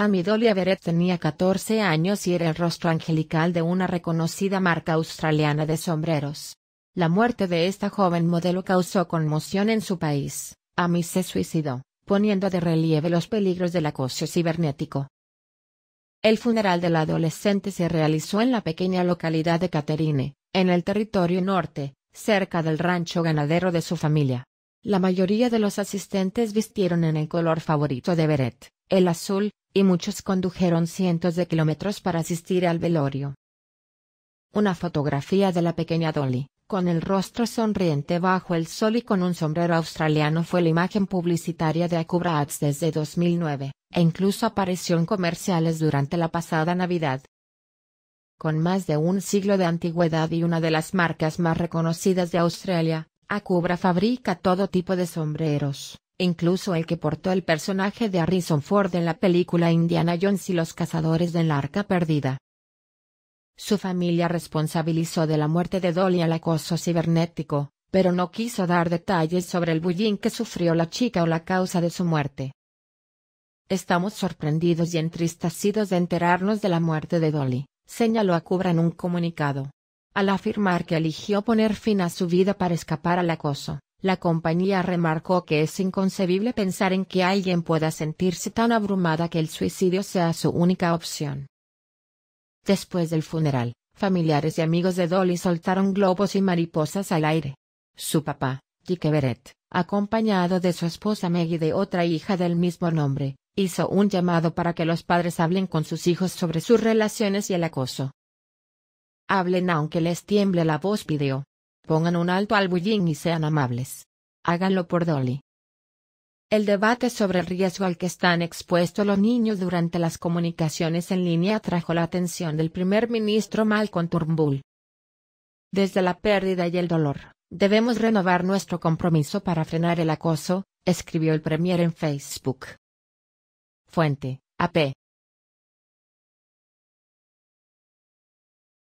Amy Beret tenía 14 años y era el rostro angelical de una reconocida marca australiana de sombreros. La muerte de esta joven modelo causó conmoción en su país. Amy se suicidó, poniendo de relieve los peligros del acoso cibernético. El funeral del adolescente se realizó en la pequeña localidad de Caterine, en el territorio norte, cerca del rancho ganadero de su familia. La mayoría de los asistentes vistieron en el color favorito de Beret, el azul, y muchos condujeron cientos de kilómetros para asistir al velorio. Una fotografía de la pequeña Dolly, con el rostro sonriente bajo el sol y con un sombrero australiano fue la imagen publicitaria de Acubra Ads desde 2009, e incluso apareció en comerciales durante la pasada Navidad. Con más de un siglo de antigüedad y una de las marcas más reconocidas de Australia, Acubra fabrica todo tipo de sombreros, incluso el que portó el personaje de Harrison Ford en la película Indiana Jones y los cazadores del arca perdida. Su familia responsabilizó de la muerte de Dolly al acoso cibernético, pero no quiso dar detalles sobre el bullying que sufrió la chica o la causa de su muerte. Estamos sorprendidos y entristecidos de enterarnos de la muerte de Dolly, señaló a Cubra en un comunicado. Al afirmar que eligió poner fin a su vida para escapar al acoso, la compañía remarcó que es inconcebible pensar en que alguien pueda sentirse tan abrumada que el suicidio sea su única opción. Después del funeral, familiares y amigos de Dolly soltaron globos y mariposas al aire. Su papá, Dick Everett, acompañado de su esposa Meg y de otra hija del mismo nombre, hizo un llamado para que los padres hablen con sus hijos sobre sus relaciones y el acoso. Hablen aunque les tiemble la voz pidió. Pongan un alto al bullying y sean amables. Háganlo por Dolly. El debate sobre el riesgo al que están expuestos los niños durante las comunicaciones en línea atrajo la atención del primer ministro Malcolm Turnbull. Desde la pérdida y el dolor, debemos renovar nuestro compromiso para frenar el acoso, escribió el premier en Facebook. Fuente, AP.